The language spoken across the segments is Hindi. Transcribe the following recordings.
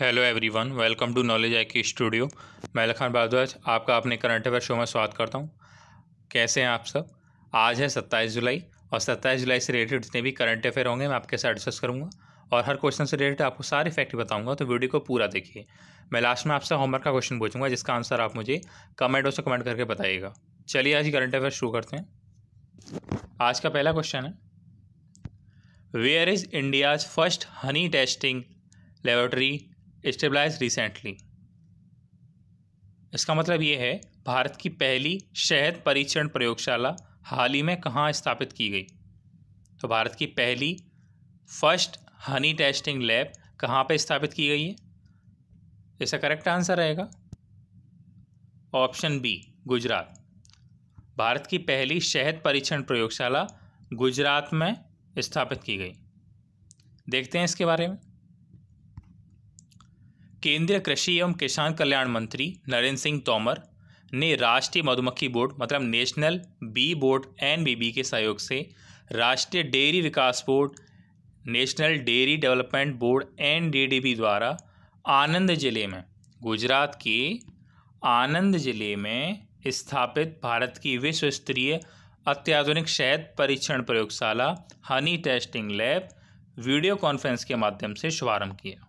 hello everyone welcome to knowledge eye की स्टूडियो मैं लखान भारद्वाज आपका अपने करंट अफेयर शो में स्वागत करता हूँ कैसे हैं आप सब आज है सत्ताईस जुलाई और सत्ताईस जुलाई से रिलेटेड जितने भी करंट अफेयर होंगे मैं आपके साथ डिस्कस करूँगा और हर क्वेश्चन से रिलेटेड आपको सारे फैक्ट बताऊँगा तो वीडियो को पूरा देखिए मैं लास्ट में आपसे होमवर्क का क्वेश्चन पूछूंगा जिसका आंसर आप मुझे कमेंटों से कमेंट करके बताइएगा चलिए आज करंट अफेयर शुरू करते हैं आज का पहला क्वेश्चन है where is India's first honey testing laboratory established recently इसका मतलब ये है भारत की पहली शहद परीक्षण प्रयोगशाला हाल ही में कहाँ स्थापित की गई तो भारत की पहली फर्स्ट हनी टेस्टिंग लैब कहाँ पे स्थापित की गई है इसका करेक्ट आंसर रहेगा ऑप्शन बी गुजरात भारत की पहली शहद परीक्षण प्रयोगशाला गुजरात में स्थापित की गई देखते हैं इसके बारे में केंद्रीय कृषि एवं किसान कल्याण मंत्री नरेंद्र सिंह तोमर ने राष्ट्रीय मधुमक्खी बोर्ड मतलब नेशनल बी बोर्ड बी के सहयोग से राष्ट्रीय डेयरी विकास board national dairy development board B द्वारा आनंद ज़िले में गुजरात के आनंद ज़िले में स्थापित भारत की विश्व स्तरीय अत्याधुनिक शहद परीक्षण प्रयोगशाला honey testing lab video conference के माध्यम से शुभारंभ किया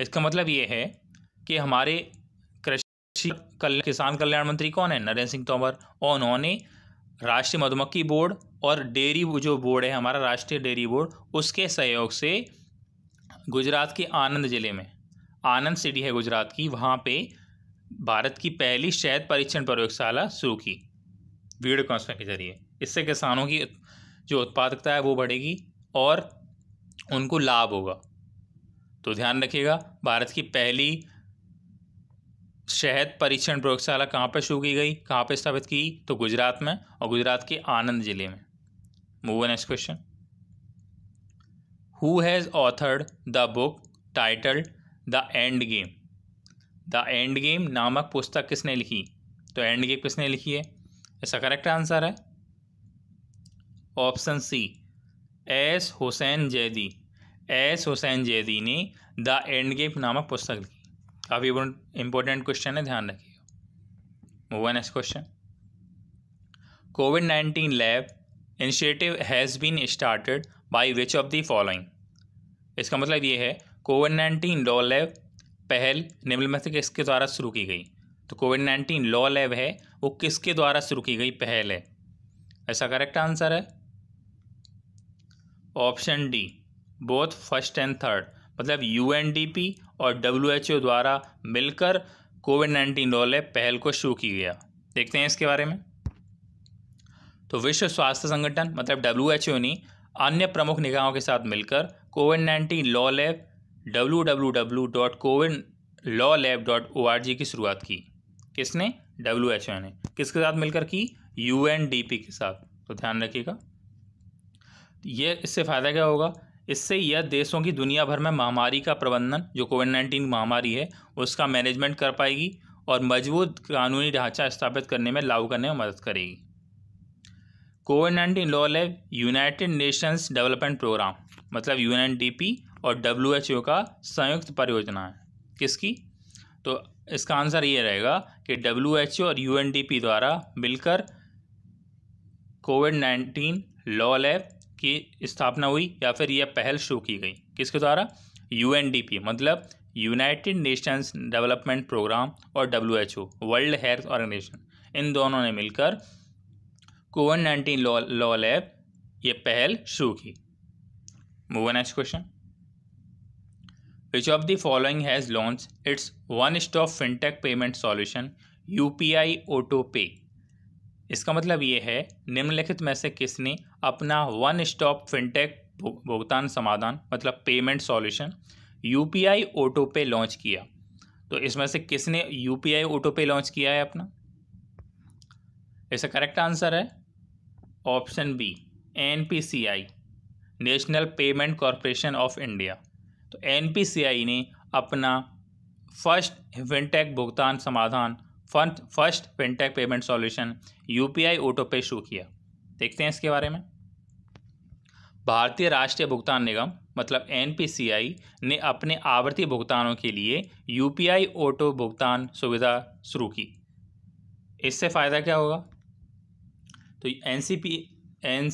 इसका मतलब ये है कि हमारे कृषि कल्याण किसान कल्याण मंत्री कौन है नरेंद्र सिंह तोमर और उन्होंने राष्ट्रीय मधुमक्खी बोर्ड और डेयरी जो बोर्ड है हमारा राष्ट्रीय डेयरी बोर्ड उसके सहयोग से गुजरात के आनंद ज़िले में आनंद सिटी है गुजरात की वहाँ पे भारत की पहली शहद परीक्षण प्रयोगशाला शुरू की वीडियो कॉन्फ्रेंस के जरिए इससे किसानों की जो उत्पादकता है वो बढ़ेगी और उनको लाभ होगा तो ध्यान रखिएगा भारत की पहली शहद परीक्षण प्रयोगशाला कहाँ पर शुरू की गई कहाँ पर स्थापित की तो गुजरात में और गुजरात के आनंद जिले में move next question who has authored the book title the end game the end game नामक पुस्तक किसने लिखी तो एंड गेम किसने लिखी है इसका करेक्ट आंसर है option C S Hussain Zaidi S Hussain Zaidi ने द एंड गेम नामक पुस्तक लिखी काफ़ी इंपॉर्टेंट क्वेश्चन है ध्यान रखिएगा move next question COVID nineteen lab initiative has been started by which of the following इसका मतलब ये है कोविड नाइन्टीन लॉ लैब पहल निम्न में से किसके द्वारा शुरू की गई तो कोविड नाइन्टीन लॉ लैब है वो किसके द्वारा शुरू की गई पहल है ऐसा करेक्ट आंसर है option D both first and third मतलब यूएनडीपी और डब्ल्यूएचओ द्वारा मिलकर कोविड नाइन्टीन वाले पहल को शुरू की गया देखते हैं इसके बारे में तो विश्व स्वास्थ्य संगठन मतलब डब्ल्यू एच ने अन्य प्रमुख निगाहों के साथ मिलकर COVID nineteen law lab W W W dot covid law lab dot O R G की शुरुआत की किसने डब्ल्यू एच ओ ने किसके साथ मिलकर की यू एन डी पी के साथ तो ध्यान रखिएगा ये इससे फ़ायदा क्या होगा इससे यह देशों की दुनिया भर में महामारी का प्रबंधन जो कोविड नाइन्टीन महामारी है उसका मैनेजमेंट कर पाएगी और मजबूत कानूनी ढांचा स्थापित करने में लागू करने में मदद करेगी COVID nineteen law lab united nations development programme मतलब यू और डब्ल्यू का संयुक्त परियोजना है किसकी तो इसका आंसर ये रहेगा कि डब्ल्यू और यू द्वारा मिलकर कोविड नाइन्टीन लॉ लैब की स्थापना हुई या फिर यह पहल शुरू की गई किसके द्वारा यूएनडीपी मतलब यूनाइटेड नेशंस डेवलपमेंट प्रोग्राम और डब्ल्यूएचओ वर्ल्ड हेल्थ ऑर्गेनाइजेशन इन दोनों ने मिलकर COVID nineteen law law lab ये पहल शुरू की move next question which of the following has launch its one stop fintech payment solution U P I auto pay इसका मतलब ये है निम्नलिखित में से किसने अपना वन स्टॉप फिनटेक भुगतान समाधान मतलब payment solution U P I auto pay launch किया तो इसमें से किसने U P I auto pay launch किया है अपना इसका करेक्ट आंसर है option B N P C I national payment corporation of India तो एन पी सी आई ने अपना फर्स्ट फिनटेक भुगतान समाधान first first fintech payment solution UPI auto pay शुरू किया देखते हैं इसके बारे में भारतीय राष्ट्रीय भुगतान निगम मतलब एन ने अपने आवर्ती भुगतानों के लिए यूपीआई ऑटो भुगतान सुविधा शुरू की इससे फ़ायदा क्या होगा तो एन एन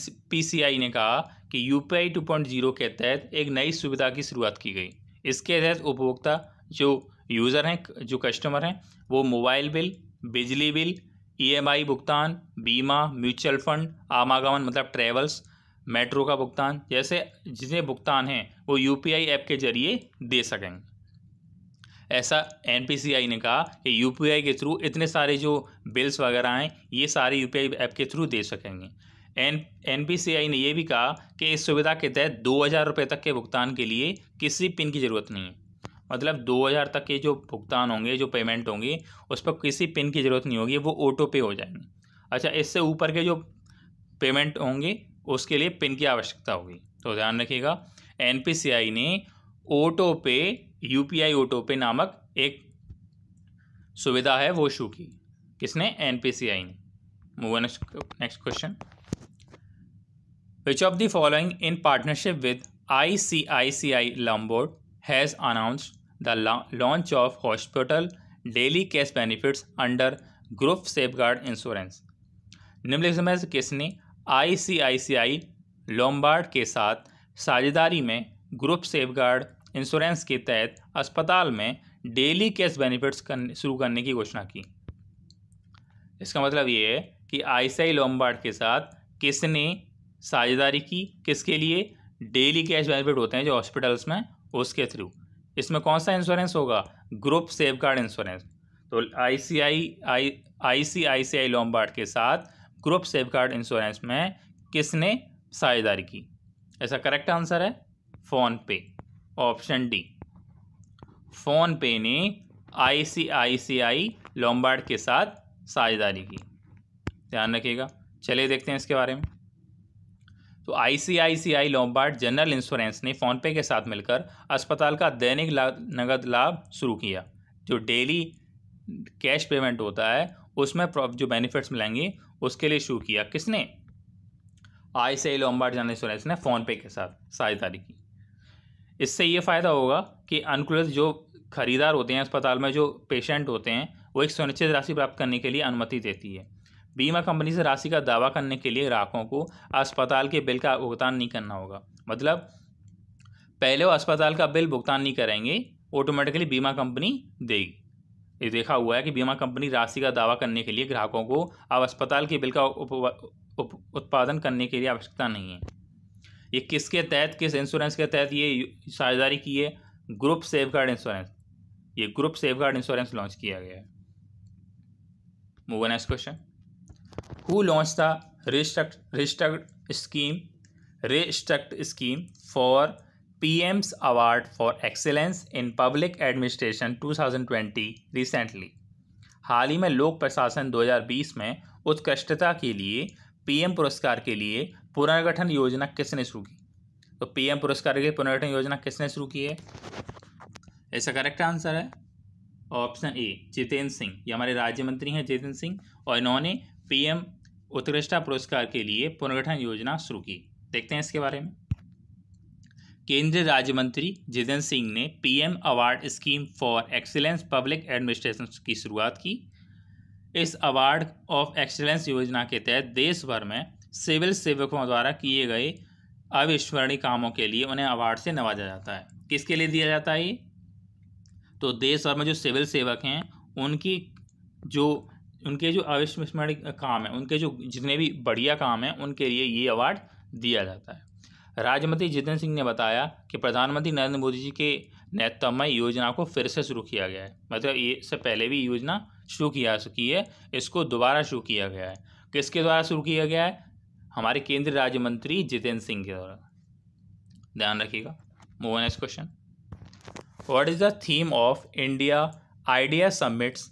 ने कहा कि U P I two point zero के तहत एक नई सुविधा की शुरुआत की गई इसके तहत उपभोक्ता जो यूज़र हैं जो कस्टमर हैं वो मोबाइल बिल बिजली बिल ईएमआई e भुगतान बीमा म्यूचुअल फंड आमागमन मतलब ट्रेवल्स मेट्रो का भुगतान जैसे जितने भुगतान हैं वो यूपीआई ऐप के जरिए दे सकेंगे ऐसा एन ने कहा कि यू के थ्रू इतने सारे जो बिल्स वगैरह हैं ये सारे यू ऐप के थ्रू दे सकेंगे एन एन ने यह भी कहा कि इस सुविधा के तहत दो हज़ार रुपये तक के भुगतान के लिए किसी पिन की ज़रूरत नहीं है मतलब 2000 तक के जो भुगतान होंगे जो पेमेंट होंगी उस पर किसी पिन की ज़रूरत नहीं होगी वो ऑटो पे हो जाएंगे अच्छा इससे ऊपर के जो पेमेंट होंगे उसके लिए पिन की आवश्यकता होगी तो ध्यान रखिएगा एन ने ऑटो पे यू पी ऑटो पे नामक एक सुविधा है वो शू की किसने एन ने move next next question in partnership with I C I C I Lombard has announced the of of daily daily benefits under group safeguard insurance निम्नलिखित समय से किसने आईसीआईसीआई लोम्बार्ड के साथ साझेदारी में ग्रुप सेफगार्ड इंश्योरेंस के तहत अस्पताल में डेली कैश बेनिफिट्स करने शुरू करने की घोषणा की इसका मतलब ये है कि आईसीआई लोम्बार्ड के साथ किसने साझेदारी की किसके लिए डेली कैश बेनिफिट होते हैं जो हॉस्पिटल्स में उसके थ्रू इसमें कौन सा इंश्योरेंस होगा ग्रुप सेफ गार्ड इंश्योरेंस तो आई C I I I C I C I Lombard के साथ ग्रुप सेफ गार्ड इंश्योरेंस में किसने साझेदारी की ऐसा करेक्ट आंसर है PhonePe option D PhonePe ने आई C I C I Lombard के साथ साझेदारी की ध्यान रखिएगा चलिए देखते हैं इसके बारे में तो आईसीआईसीआई लॉम्बार्ड जनरल इंश्योरेंस ने फ़ोनपे के साथ मिलकर अस्पताल का दैनिक नगद लाभ शुरू किया जो डेली कैश पेमेंट होता है उसमें जो बेनिफिट्स मिलेंगे उसके लिए शुरू किया किसने I C I Lombard general insurance ने फ़ोनपे के साथ साझेदारी की इससे ये फ़ायदा होगा कि अनुकूलित जो खरीदार होते हैं अस्पताल में जो पेशेंट होते हैं वो एक सुनिश्चित राशि प्राप्त करने के लिए अनुमति देती है बीमा कंपनी से राशि का दावा करने के लिए ग्राहकों को अस्पताल के बिल का भुगतान नहीं करना होगा मतलब पहले वो अस्पताल का बिल भुगतान नहीं करेंगे ऑटोमेटिकली बीमा कंपनी देगी ये देखा हुआ है कि बीमा कंपनी राशि का दावा करने के लिए ग्राहकों को अब अस्पताल के बिल का उप, उत्पादन करने के लिए आवश्यकता नहीं है ये किसके तहत किस इंश्योरेंस के तहत ये साझेदारी की है ग्रुप सेफ गार्ड इंश्योरेंस ये group safeguard insurance launch किया गया है move next question restructured launched scheme restructured scheme for P M's award for excellence in public administration two thousand 2020 recently हाल ही में लोक प्रशासन 2020 में उत्कृष्टता के लिए पीएम पुरस्कार के लिए पुनर्गठन योजना किसने शुरू की तो पीएम पुरस्कार के लिए पुनर्गठन योजना किसने शुरू की है इसका करेक्ट आंसर है ऑप्शन ए जितेंद्र सिंह ये हमारे राज्य मंत्री हैं जितेंद्र सिंह और इन्होंने पीएम उत्कृष्टा पुरस्कार के लिए पुनर्गठन योजना शुरू की देखते हैं इसके बारे में केंद्रीय राज्य मंत्री जितेंद्र सिंह ने PM award scheme for excellence public administration की शुरुआत की इस अवार्ड ऑफ एक्सीलेंस योजना के तहत देश भर में सिविल सेवकों द्वारा किए गए अविस्मरणीय कामों के लिए उन्हें अवार्ड से नवाजा जाता है किसके लिए दिया जाता है ये तो देश भर में जो सिविल सेवक हैं उनकी जो उनके जो अविस्मरणीय काम है उनके जो जितने भी बढ़िया काम हैं उनके लिए ये अवार्ड दिया जाता है राज्यमंत्री जितेंद्र सिंह ने बताया कि प्रधानमंत्री नरेंद्र मोदी जी के नेतृत्व में योजना को फिर से शुरू किया गया है मतलब ये इससे पहले भी योजना शुरू की जा चुकी है इसको दोबारा शुरू किया गया है किसके द्वारा शुरू किया गया है हमारे केंद्रीय राज्य मंत्री जितेंद्र सिंह के द्वारा ध्यान रखिएगा move next question what is the theme of India idea summits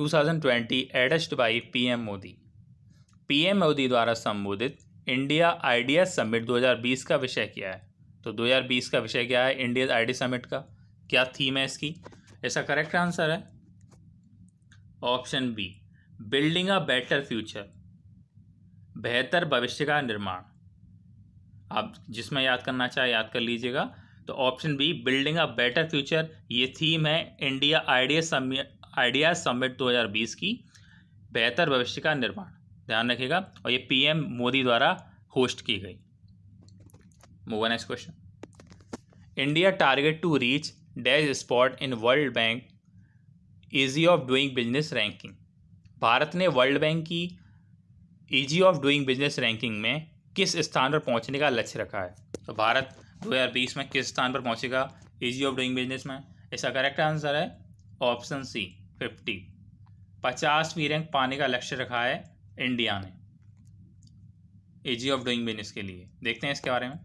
2020 addressed by PM Modi PM Modi द्वारा संबोधित इंडिया आइडिया समिट 2020 का विषय क्या है तो 2020 का विषय क्या है इंडिया आइडिया समिट का क्या थीम है इसकी इसका करेक्ट आंसर है option B building a better future बेहतर भविष्य का निर्माण आप जिसमें याद करना चाहे याद कर लीजिएगा तो option B building a better future ये थीम है India idea summit idea summit 2020 की बेहतर भविष्य का निर्माण ध्यान रखिएगा और ये पीएम मोदी द्वारा होस्ट की गई move next question India target to reach dash spot in world bank easy of doing business ranking Bharat ने वर्ल्ड बैंक की easy of doing business ranking में किस स्थान पर पहुंचने का लक्ष्य रखा है तो भारत 2020 में किस स्थान पर पहुंचेगा ईजी ऑफ डूइंग बिजनेस में इसका करेक्ट आंसर है ऑप्शन सी फिफ्टी पचासवीं रैंक पाने का लक्ष्य रखा है इंडिया ने एजी ऑफ डूइंग बिजनेस के लिए देखते हैं इसके बारे में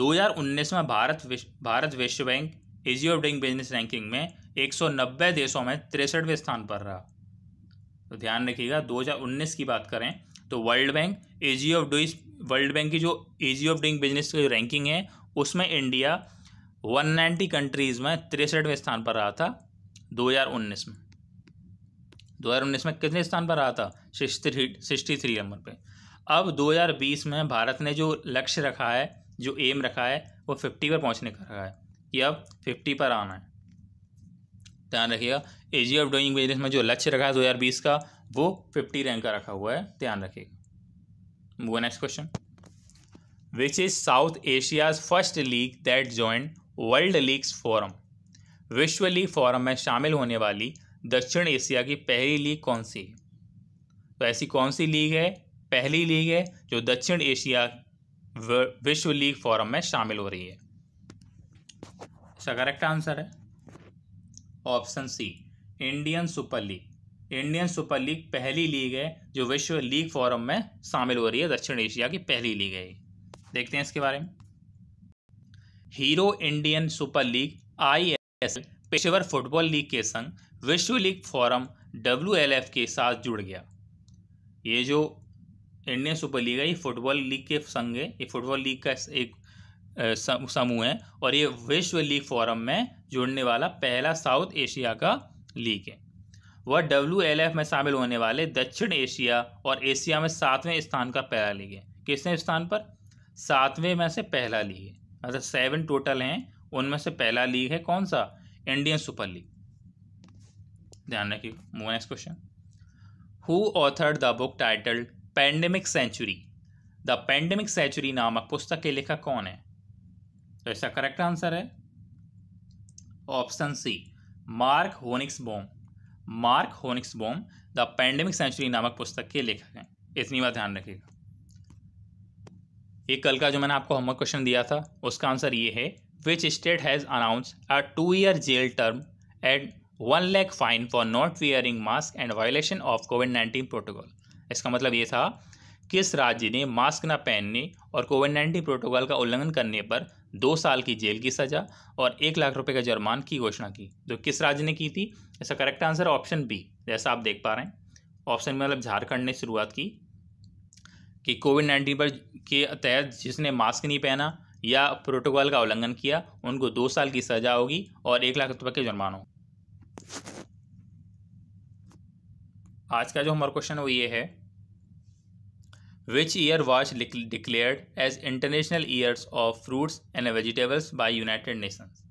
2019 में भारत विश्व भारत विश्व bank easy of doing business ranking में 190 देशों में तिरसठवें स्थान पर रहा तो ध्यान रखिएगा 2019 की बात करें तो world bank easy of doing world bank की जो ईजी ऑफ डूइंग बिजनेस की रैंकिंग है उसमें इंडिया 190 कंट्रीज़ में तिरसठवें स्थान पर रहा था 2019 में 2019 में कितने स्थान पर रहा था sixty three sixty three number पर अब 2020 में भारत ने जो लक्ष्य रखा है जो एम रखा है वो 50 पर पहुंचने का रखा है कि अब 50 पर आना है ध्यान रखिएगा एजी ऑफ डूइंग बिजनेस में जो लक्ष्य रखा है 2020 का वो 50 रैंक का रखा हुआ है ध्यान रखिएगा वो next question which is South Asia's first league that join world leagues forum विश्व लीग फोरम में शामिल होने वाली दक्षिण एशिया की पहली लीग कौन सी है तो ऐसी कौन सी लीग है पहली लीग है जो दक्षिण एशिया विश्व लीग फोरम में शामिल हो रही है इसका करेक्ट आंसर है option C Indian Super League Indian Super League पहली लीग है जो विश्व लीग फोरम में शामिल हो रही है दक्षिण एशिया की पहली लीग है देखते हैं इसके बारे में Hero Indian Super League I पेशेवर फुटबॉल लीग के संग विश्व लीग फोरम डब्ल्यू के साथ जुड़ गया ये जो इंडियन सुपर लीग है ये फुटबॉल लीग के संग है ये फुटबॉल लीग का एक समूह है और ये विश्व लीग फोरम में जुड़ने वाला पहला साउथ एशिया का लीग है वह डब्ल्यू में शामिल होने वाले दक्षिण एशिया और एशिया में सातवें स्थान का पहला लीग है किसने स्थान पर सातवें में से पहला लीग है मतलब सेवन टोटल हैं उनमें से पहला लीग है कौन सा इंडियन सुपर लीग ध्यान रखिए move next question who authored the book titled pandemic century the pandemic century नामक पुस्तक के लेखक कौन है तो इसका करेक्ट आंसर है option C Mark Honigsbaum Mark Honigsbaum the pandemic century नामक पुस्तक के लेखक हैं इतनी बात ध्यान रखिएगा एक कल का जो मैंने आपको होमवर्क क्वेश्चन दिया था उसका आंसर ये है which state has announced a two-year jail term and one lakh fine for not wearing mask and violation of COVID nineteen protocol इसका मतलब ये था किस राज्य ने मास्क न पहनने और कोविड नाइन्टीन प्रोटोकॉल का उल्लंघन करने पर दो साल की जेल की सज़ा और एक लाख रुपए का जुर्मान की घोषणा की जो किस राज्य ने की थी इसका करेक्ट आंसर ऑप्शन बी जैसा आप देख पा रहे हैं ऑप्शन में मतलब झारखंड ने शुरुआत की कि कोविड नाइन्टीन पर के तहत जिसने मास्क नहीं पहना या प्रोटोकॉल का उल्लंघन किया उनको दो साल की सज़ा होगी और एक लाख रुपये के जुर्माना आज का जो हमारा क्वेश्चन वो ये है which year was declared as international years of fruits and vegetables by united nations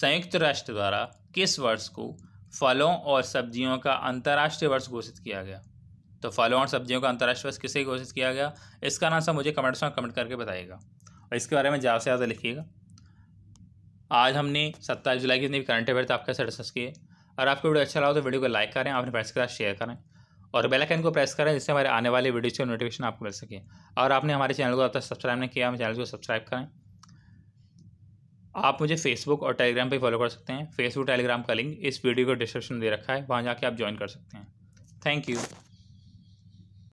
संयुक्त राष्ट्र द्वारा किस वर्ष को फलों और सब्जियों का अंतर्राष्ट्रीय वर्ष घोषित किया गया तो फलों और सब्जियों का अंतर्राष्ट्रीय वर्ष किसे घोषित किया गया इसका आंसर मुझे कमेंट्स में कमेंट करके बताइएगा और इसके बारे में ज़्यादा से ज़्यादा लिखिएगा आज हमने सत्ताईस जुलाई के जितने भी करंट अफेयर थे आपके साथ डिस्कस किए और आपको वीडियो अच्छा लगा तो वीडियो को लाइक करें अपने फ्रेंड्स के साथ शेयर करें और बेल आइकन को प्रेस करें जिससे हमारे आने वाले वीडियोज़ के नोटिफिकेशन आपको मिल सके और आपने हमारे चैनल को अब तक सब्सक्राइब नहीं किया हमारे चैनल को सब्सक्राइब करें आप मुझे फेसबुक और टेलीग्राम पर फॉलो कर सकते हैं फेसबुक टेलीग्राम का लिंक इस वीडियो को डिस्क्रिप्शन में दे रखा है वहाँ जाके आप ज्वाइन कर सकते हैं थैंक यू